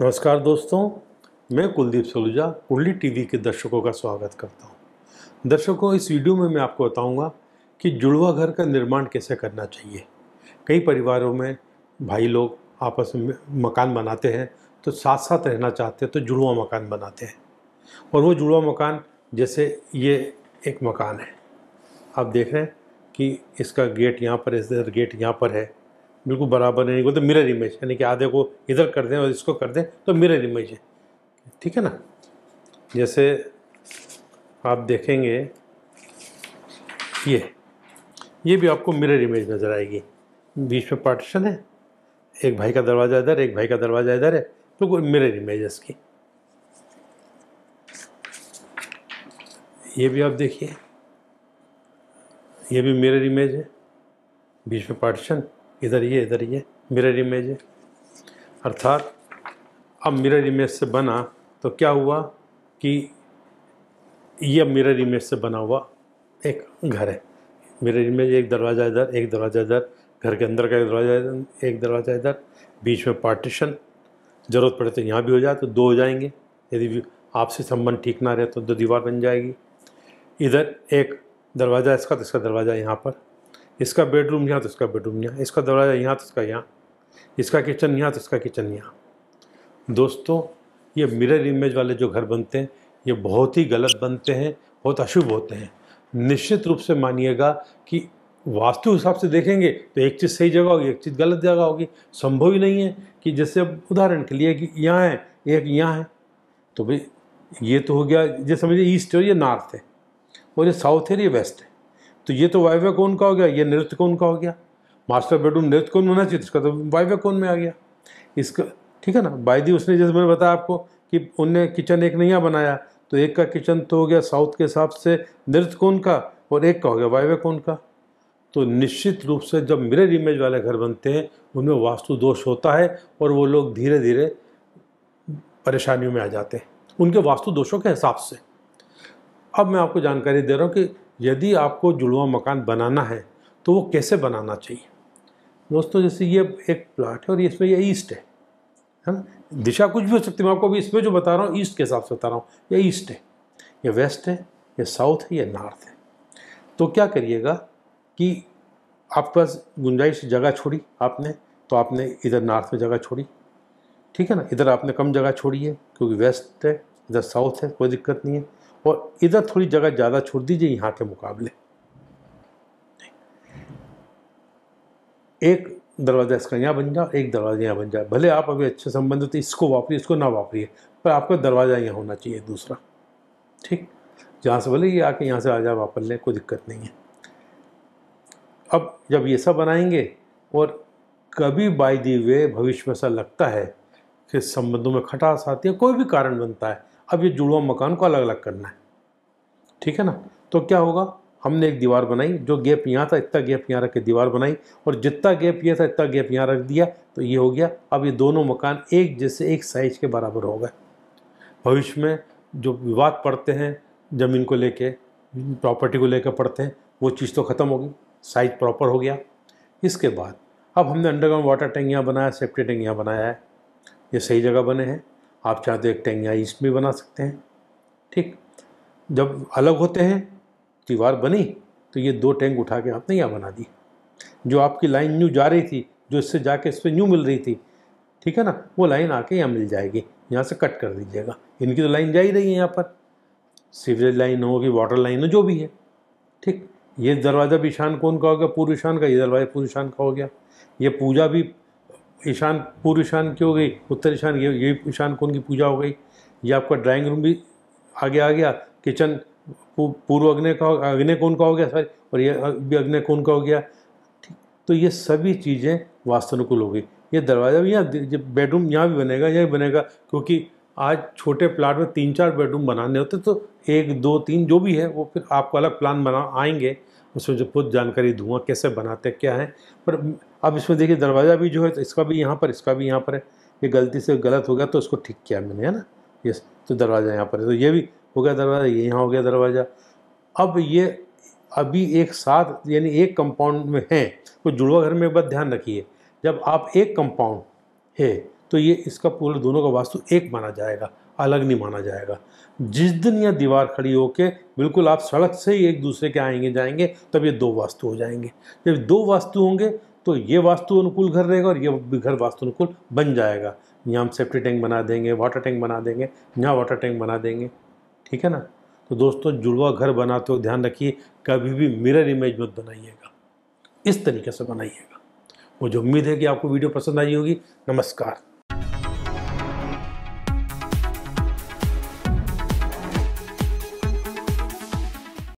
नमस्कार दोस्तों मैं कुलदीप सलूजा कुंडली टीवी के दर्शकों का स्वागत करता हूं। दर्शकों इस वीडियो में मैं आपको बताऊंगा कि जुड़वा घर का निर्माण कैसे करना चाहिए कई परिवारों में भाई लोग आपस में मकान बनाते हैं तो साथ साथ रहना चाहते हैं तो जुड़वा मकान बनाते हैं और वो जुड़वा मकान जैसे ये एक मकान है आप देख रहे हैं कि इसका गेट यहाँ पर इस गेट यहाँ पर है बिल्कुल बराबर नहीं बोलते मिरर इमेज यानी कि आधे को इधर कर दें और इसको कर दें तो मिरर इमेज है ठीक है ना जैसे आप देखेंगे ये ये भी आपको मिरर इमेज नज़र आएगी बीच में पार्टीशन है एक भाई का दरवाज़ा इधर एक भाई का दरवाज़ा इधर है तो मिरर इमेज है इसकी ये भी आप देखिए ये भी मिरर इमेज है बीच में पार्टीशन इधर ये इधर ये मिरर इमेज है अर्थात अब मिरर इमेज से बना तो क्या हुआ कि यह मिरर इमेज से बना हुआ एक घर है मिरर इमेज एक दरवाज़ा इधर एक दरवाज़ा इधर घर के अंदर का एक दरवाज़ा इधर एक दरवाज़ा इधर बीच में पार्टीशन ज़रूरत पड़े तो यहाँ भी हो जाए तो दो हो जाएंगे यदि आपसे संबंध ठीक ना रहे तो दो दीवार बन जाएगी इधर एक दरवाज़ा इसका तो इसका दरवाज़ा यहाँ पर इसका बेडरूम यहाँ तो इसका बेडरूम यहाँ इसका दरवाज़ा यहाँ तो इसका यहाँ इसका किचन यहाँ तो इसका किचन यहाँ दोस्तों ये मिरर इमेज वाले जो घर बनते हैं ये बहुत ही गलत बनते हैं बहुत अशुभ होते हैं निश्चित रूप से मानिएगा कि वास्तु हिसाब से देखेंगे तो एक चीज़ सही जगह होगी एक चीज़ गलत जगह होगी संभव ही नहीं है कि जैसे अब उदाहरण के लिए कि यहाँ है एक यहाँ है तो भाई ये तो हो गया ये समझिए ईस्ट है और ये नॉर्थ है और ये साउथ है ये वेस्ट है तो ये तो वायव्य कौन का हो गया ये नृत्य कौन का हो गया मास्टर बेडरूम नृत्य कौन होना चाहिए इसका तो वायव्य कौन में आ गया इसका ठीक है ना बायदी उसने जैसे मैंने बताया आपको कि उनने किचन एक नया बनाया तो एक का किचन तो हो गया साउथ के हिसाब से नृत्य कौन का और एक का हो गया वायव्य कौन का तो निश्चित रूप से जब मिरर इमेज वाले घर बनते हैं उनमें वास्तु दोष होता है और वो लोग धीरे धीरे परेशानियों में आ जाते हैं उनके वास्तु दोषों के हिसाब से अब मैं आपको जानकारी दे रहा हूँ कि यदि आपको जुड़वा मकान बनाना है तो वो कैसे बनाना चाहिए दोस्तों जैसे ये एक प्लाट है और इसमें ये ईस्ट है है ना दिशा कुछ भी हो सकती है मैं आपको अभी इसमें जो बता रहा हूँ ईस्ट के हिसाब से बता रहा हूँ ये ईस्ट है ये वेस्ट है ये साउथ है ये नॉर्थ है तो क्या करिएगा कि आपके पास गुंजाइश जगह छोड़ी आपने तो आपने इधर नॉर्थ में जगह छोड़ी ठीक है ना इधर आपने कम जगह छोड़ी है क्योंकि वेस्ट है इधर साउथ है कोई दिक्कत नहीं है और इधर थोड़ी जगह ज़्यादा छोड़ दीजिए यहाँ के मुकाबले एक दरवाज़ा इसका यहाँ बन जाए एक दरवाज़ा यहाँ बन जाए भले आप अभी अच्छे संबंध तो इसको वापरिए इसको ना वापरिए पर आपका दरवाज़ा यहाँ होना चाहिए दूसरा ठीक जहाँ से भले ये आके यहाँ से आ जाए वापर लें कोई दिक्कत नहीं है अब जब ये सब बनाएंगे और कभी बाई दी वे भविष्य में ऐसा लगता है कि संबंधों में खटास आती है कोई भी कारण बनता है अब ये जुड़वा मकान को अलग अलग करना है ठीक है ना तो क्या होगा हमने एक दीवार बनाई जो गैप यहाँ था इतना गैप यहाँ रख के दीवार बनाई और जितना गैप ये था इतना गैप यहाँ रख दिया तो ये हो गया अब ये दोनों मकान एक जैसे एक साइज के बराबर हो गए भविष्य में जो विवाद पड़ते हैं ज़मीन को लेके प्रॉपर्टी को लेकर पड़ते हैं वो चीज़ तो ख़त्म होगी साइज प्रॉपर हो गया इसके बाद अब हमने अंडरग्राउंड वाटर टैंक यहाँ बनाया सेफ्टी टैंक यहाँ बनाया है ये सही जगह बने हैं आप चाहते हो तो एक टेंगिया ईस्ट में बना सकते हैं ठीक जब अलग होते हैं दीवार बनी तो ये दो टैंक उठा के आपने यहाँ बना दी जो आपकी लाइन न्यू जा रही थी जो इससे जाके इस पर न्यू मिल रही थी ठीक है ना वो लाइन आके यहाँ मिल जाएगी यहाँ से कट कर दीजिएगा इनकी तो लाइन जा ही रही है यहाँ पर सीवरेज लाइन होगी वाटर लाइन हो जो भी है ठीक ये दरवाज़ा भी ईशान कौन का हो गया पूर्व ईशान का ये दरवाज़ा पूर्व ईशान का हो गया ये पूजा भी ईशान पूर्व ईशान की हो गई उत्तर ईशान ये ये ईशान कौन की पूजा हो गई ये आपका ड्राइंग रूम भी आगे आ गया किचन पूर्व अग्नि का अग्नि कौन का हो गया सॉरी और ये भी अग्नि कौन का हो गया तो ये सभी चीज़ें वास्तनुकूल हो गई ये दरवाज़ा भी यहाँ बेडरूम यहाँ भी बनेगा यहाँ बनेगा क्योंकि आज छोटे प्लाट में तीन चार बेडरूम बनाने होते तो एक दो तीन जो भी है वो फिर आपको अलग प्लान बना आएंगे उसमें जो पुत जानकारी धुआं कैसे बनाते क्या है पर अब इसमें देखिए दरवाज़ा भी जो है तो इसका भी यहाँ पर इसका भी यहाँ पर है ये गलती से गलत हो गया तो उसको ठीक किया मैंने है ना यस तो दरवाज़ा यहाँ पर है तो ये भी हो गया दरवाज़ा ये यहाँ हो गया दरवाज़ा अब ये अभी एक साथ यानी एक कंपाउंड में है तो जुड़वा घर में बस ध्यान रखिए जब आप एक कंपाउंड है तो ये इसका पूरा दोनों का वास्तु एक माना जाएगा अलग नहीं माना जाएगा जिस दिन यह दीवार खड़ी के बिल्कुल आप सड़क से ही एक दूसरे के आएंगे जाएंगे तब ये दो वास्तु हो जाएंगे जब दो वास्तु होंगे तो ये वास्तु अनुकूल घर रहेगा और ये घर वास्तु अनुकूल बन जाएगा यहाँ हम सेफ्टी टैंक बना देंगे वाटर टैंक बना देंगे यहाँ वाटर टैंक बना देंगे ठीक है ना तो दोस्तों जुड़वा घर बनाते हो ध्यान रखिए कभी भी मिरर इमेज मत बनाइएगा इस तरीके से बनाइएगा मुझे उम्मीद है कि आपको वीडियो पसंद आई होगी नमस्कार